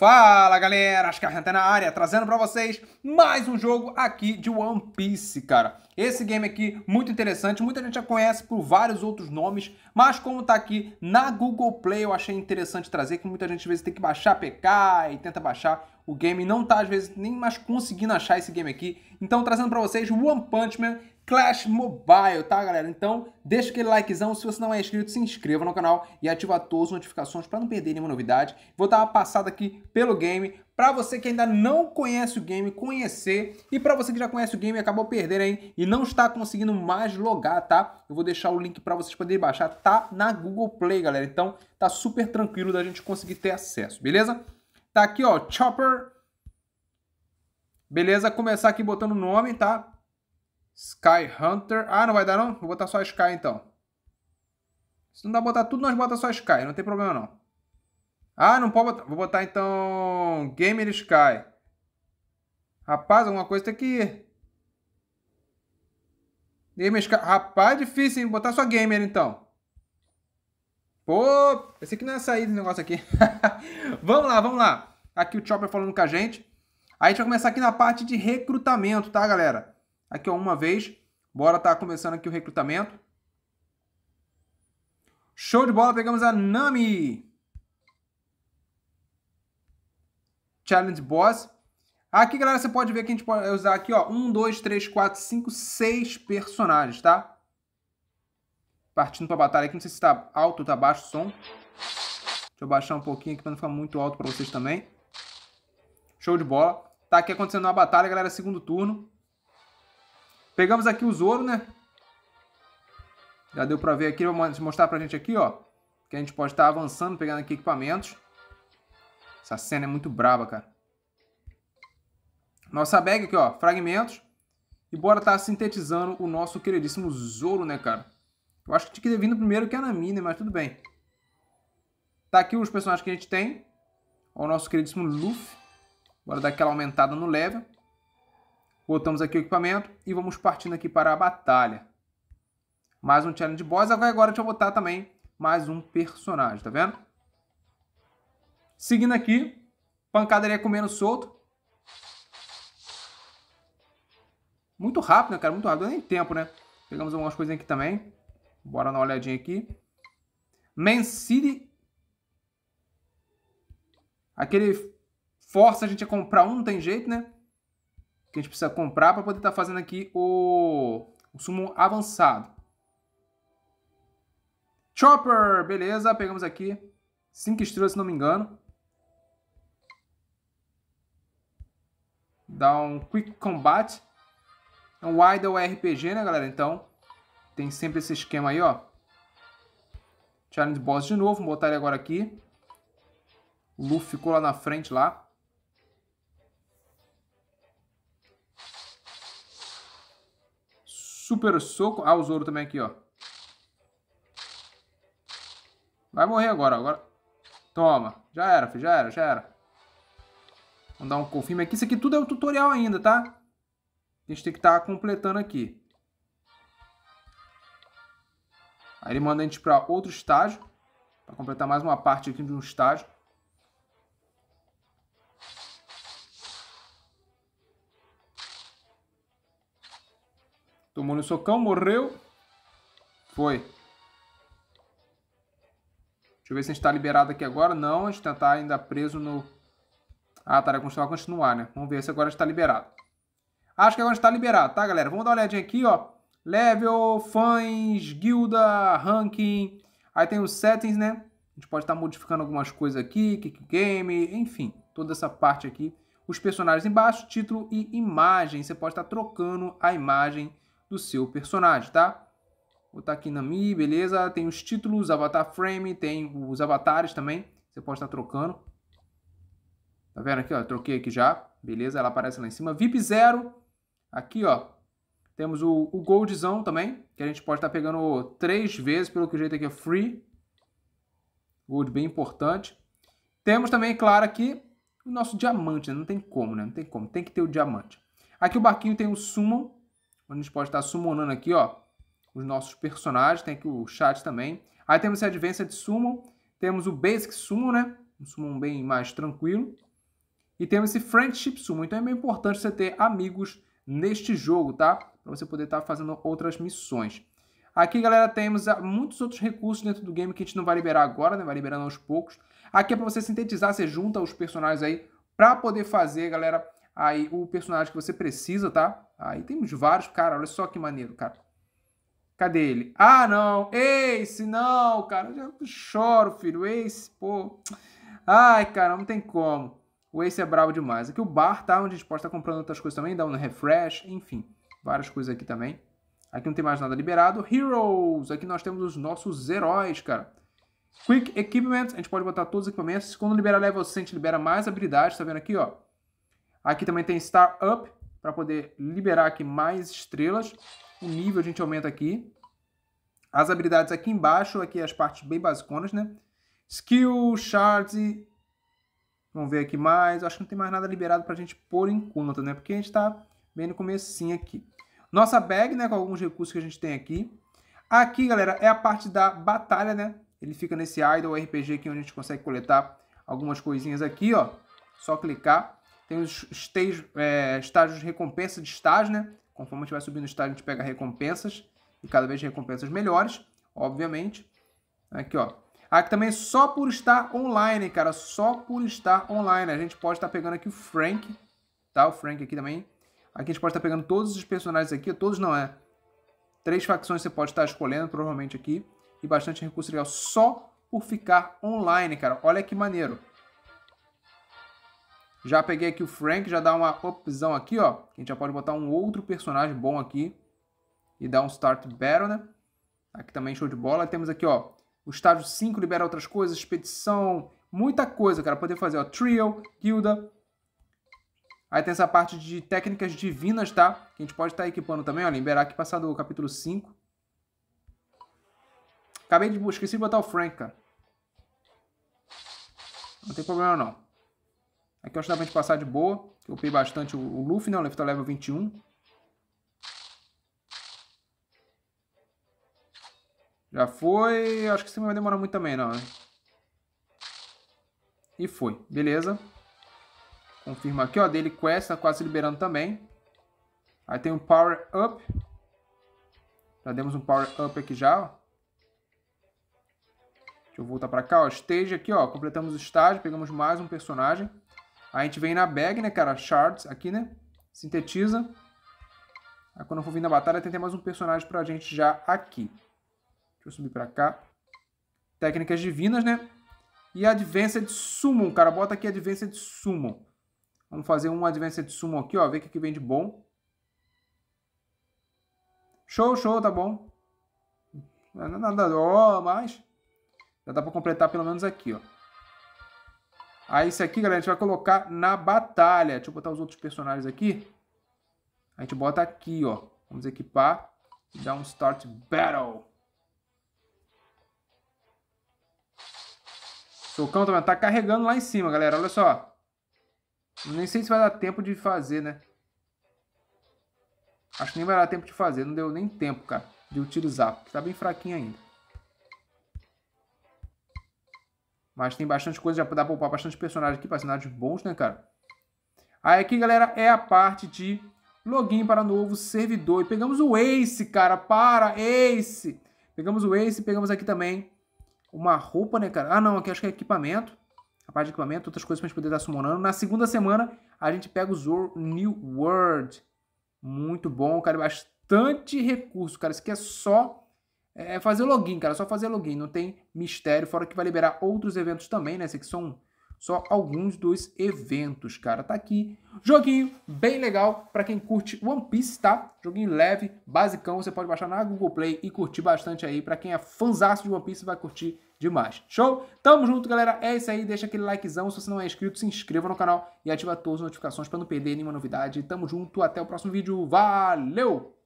Fala galera, acho que a gente tá na área, trazendo para vocês mais um jogo aqui de One Piece, cara. Esse game aqui, muito interessante, muita gente já conhece por vários outros nomes, mas como tá aqui na Google Play, eu achei interessante trazer, que muita gente às vezes tem que baixar PK e tenta baixar o game, não tá às vezes nem mais conseguindo achar esse game aqui. Então, trazendo para vocês One Punch Man, Clash Mobile, tá, galera? Então, deixa aquele likezão. Se você não é inscrito, se inscreva no canal e ativa todas as notificações para não perder nenhuma novidade. Vou dar uma passada aqui pelo game para você que ainda não conhece o game, conhecer. E para você que já conhece o game e acabou perdendo aí e não está conseguindo mais logar, tá? Eu vou deixar o link para vocês poderem baixar. Tá na Google Play, galera. Então, tá super tranquilo da gente conseguir ter acesso, beleza? Tá aqui, ó, Chopper. Beleza, começar aqui botando o nome, tá? Sky Hunter. Ah, não vai dar não? Vou botar só Sky então. Se não dá botar tudo, nós bota só Sky. Não tem problema não. Ah, não pode botar. Vou botar então Gamer Sky. Rapaz, alguma coisa tem que... Gamer Sky. Rapaz, difícil, hein? Botar só Gamer então. Pô, esse aqui não é sair desse negócio aqui. vamos lá, vamos lá. Aqui o Chopper falando com a gente. Aí a gente vai começar aqui na parte de recrutamento, tá, galera? Aqui, ó, uma vez. Bora tá começando aqui o recrutamento. Show de bola, pegamos a Nami. Challenge Boss. Aqui, galera, você pode ver que a gente pode usar aqui, ó, um, dois, três, quatro, cinco, seis personagens, tá? Partindo pra batalha aqui, não sei se tá alto ou tá baixo o som. Deixa eu baixar um pouquinho aqui pra não ficar muito alto pra vocês também. Show de bola. Tá aqui acontecendo uma batalha, galera, segundo turno. Pegamos aqui o Zoro, né? Já deu para ver aqui, vou mostrar pra gente aqui, ó. Que a gente pode estar tá avançando, pegando aqui equipamentos. Essa cena é muito braba, cara. Nossa bag aqui, ó, fragmentos. E bora estar tá sintetizando o nosso queridíssimo Zoro, né, cara? Eu acho que tinha que ter vindo primeiro que a Nami, né? Mas tudo bem. Tá aqui os personagens que a gente tem. Ó, o nosso queridíssimo Luffy. Bora dar aquela aumentada no level. Botamos aqui o equipamento e vamos partindo aqui para a batalha. Mais um challenge boss. Agora gente vai botar também mais um personagem, tá vendo? Seguindo aqui, pancadaria comendo solto. Muito rápido, né, cara? Muito rápido. É nem tempo, né? Pegamos algumas coisinhas aqui também. Bora dar uma olhadinha aqui. Man City. Aquele força a gente ia comprar um, não tem jeito, né? que a gente precisa comprar para poder estar tá fazendo aqui o, o sumo avançado. Chopper, beleza, pegamos aqui 5 estrelas, se não me engano. Dá um Quick Combat. É um Idle RPG, né, galera? Então, tem sempre esse esquema aí, ó. Challenge Boss de novo, vou botar ele agora aqui. O Luffy ficou lá na frente, lá. Super soco. Ah, o Zoro também aqui, ó. Vai morrer agora, agora. Toma. Já era, filho, já era, já era. Vamos dar um confirme aqui. Isso aqui tudo é o tutorial ainda, tá? A gente tem que estar tá completando aqui. Aí ele manda a gente para outro estágio. Para completar mais uma parte aqui de um estágio. tomou no socão, morreu. Foi. Deixa eu ver se a gente tá liberado aqui agora. Não, a gente tá, tá ainda preso no... Ah, tá, vai continuar, né? Vamos ver se agora a gente tá liberado. Acho que agora a gente tá liberado, tá, galera? Vamos dar uma olhadinha aqui, ó. Level, fãs, guilda, ranking. Aí tem os settings, né? A gente pode estar tá modificando algumas coisas aqui, kick game, enfim. Toda essa parte aqui os personagens embaixo, título e imagem. Você pode estar tá trocando a imagem do seu personagem, tá? Vou estar aqui na Mi, beleza? Tem os títulos, avatar frame, tem os avatares também. Você pode estar trocando. Tá vendo aqui, ó? Troquei aqui já. Beleza? Ela aparece lá em cima. VIP 0. Aqui, ó. Temos o, o Goldzão também, que a gente pode estar pegando três vezes, pelo que o jeito aqui é free. Gold bem importante. Temos também, claro, aqui o nosso diamante. Né? Não tem como, né? Não tem como. Tem que ter o diamante. Aqui o barquinho tem o Summon, a gente pode estar summonando aqui, ó, os nossos personagens, tem aqui o chat também. Aí temos esse Advanced Summon, temos o Basic Summon, né? Um Summon bem mais tranquilo. E temos esse Friendship Summon. Então é bem importante você ter amigos neste jogo, tá? Para você poder estar fazendo outras missões. Aqui, galera, temos ah, muitos outros recursos dentro do game que a gente não vai liberar agora, né? Vai liberando aos poucos. Aqui é para você sintetizar, você junta os personagens aí para poder fazer, galera, aí o personagem que você precisa, tá? Aí temos vários, cara, olha só que maneiro, cara. Cadê ele? Ah, não! Ace, não, cara, eu já choro, filho. Ace, pô. Ai, cara, não tem como. O Ace é brabo demais. Aqui o bar, tá? Onde a gente pode estar tá comprando outras coisas também, dá um refresh, enfim. Várias coisas aqui também. Aqui não tem mais nada liberado. Heroes! Aqui nós temos os nossos heróis, cara. Quick Equipment, a gente pode botar todos os equipamentos. Quando libera level, gente libera mais habilidades, tá vendo aqui, ó? Aqui também tem startup Up, para poder liberar aqui mais estrelas. O nível a gente aumenta aqui. As habilidades aqui embaixo, aqui as partes bem basiconas, né? Skill, shards, vamos ver aqui mais. Acho que não tem mais nada liberado para a gente pôr em enquanto, né? Porque a gente está bem no comecinho aqui. Nossa bag, né? Com alguns recursos que a gente tem aqui. Aqui, galera, é a parte da batalha, né? Ele fica nesse idle RPG aqui, onde a gente consegue coletar algumas coisinhas aqui, ó. Só clicar. Tem os estágios, é, estágios recompensa de estágio, né? Conforme a gente vai subindo o estágio, a gente pega recompensas e cada vez recompensas melhores, obviamente. Aqui, ó. Aqui também é só por estar online, cara. Só por estar online. A gente pode estar pegando aqui o Frank, tá? O Frank aqui também. Aqui a gente pode estar pegando todos os personagens aqui. Todos não, é. Três facções você pode estar escolhendo, provavelmente, aqui. E bastante recurso legal só por ficar online, cara. Olha que maneiro. Já peguei aqui o Frank, já dá uma opção aqui, ó. A gente já pode botar um outro personagem bom aqui e dar um Start Battle, né? Aqui também show de bola. Temos aqui, ó, o estágio 5 libera outras coisas, expedição, muita coisa, cara. Poder fazer, ó, Trio, Guilda. Aí tem essa parte de técnicas divinas, tá? Que a gente pode estar tá equipando também, ó. Liberar aqui, passar do capítulo 5. Acabei de... Esqueci de botar o Frank, cara. Não tem problema, não. Aqui é eu acho que dá pra gente passar de boa. Eu upei bastante o, o Luffy, né? O Luffy tá é level 21. Já foi. Acho que isso não vai demorar muito também, não. Né? E foi. Beleza. Confirma aqui, ó. Daily Quest tá quase se liberando também. Aí tem um Power Up. Já demos um Power Up aqui já, ó. Deixa eu voltar pra cá, ó. Stage aqui, ó. Completamos o estágio. Pegamos mais um personagem a gente vem na bag, né, cara? Shards aqui, né? Sintetiza. Aí quando eu for vir na batalha, tem mais um personagem pra gente já aqui. Deixa eu subir pra cá. Técnicas divinas, né? E Advanced Summon, cara. Bota aqui Advanced Summon. Vamos fazer um Advanced Summon aqui, ó. Ver o que, que vem de bom. Show, show, tá bom. É nada, ó, mas... Já dá pra completar pelo menos aqui, ó. Aí isso aqui, galera, a gente vai colocar na batalha. Deixa eu botar os outros personagens aqui. A gente bota aqui, ó. Vamos equipar e dar um Start Battle. Socão também tá carregando lá em cima, galera. Olha só. Nem sei se vai dar tempo de fazer, né? Acho que nem vai dar tempo de fazer. Não deu nem tempo, cara, de utilizar. Porque tá bem fraquinho ainda. Mas tem bastante coisa, já dá pra poupar bastante personagem aqui, cenários bons, né, cara? Aí aqui, galera, é a parte de login para novo servidor. E pegamos o Ace, cara, para, Ace! Pegamos o Ace, pegamos aqui também uma roupa, né, cara? Ah, não, aqui acho que é equipamento. A parte de equipamento, outras coisas pra gente poder estar summonando. Na segunda semana, a gente pega o Zor New World. Muito bom, cara, bastante recurso, cara. Isso aqui é só é, é fazer login, cara. Só fazer login. Não tem mistério. Fora que vai liberar outros eventos também, né? Esse aqui são só alguns dos eventos, cara. Tá aqui. Joguinho bem legal para quem curte One Piece, tá? Joguinho leve, basicão. Você pode baixar na Google Play e curtir bastante aí. Para quem é fãzaço de One Piece, vai curtir demais. Show? Tamo junto, galera. É isso aí. Deixa aquele likezão. Se você não é inscrito, se inscreva no canal e ativa todas as notificações para não perder nenhuma novidade. Tamo junto. Até o próximo vídeo. Valeu!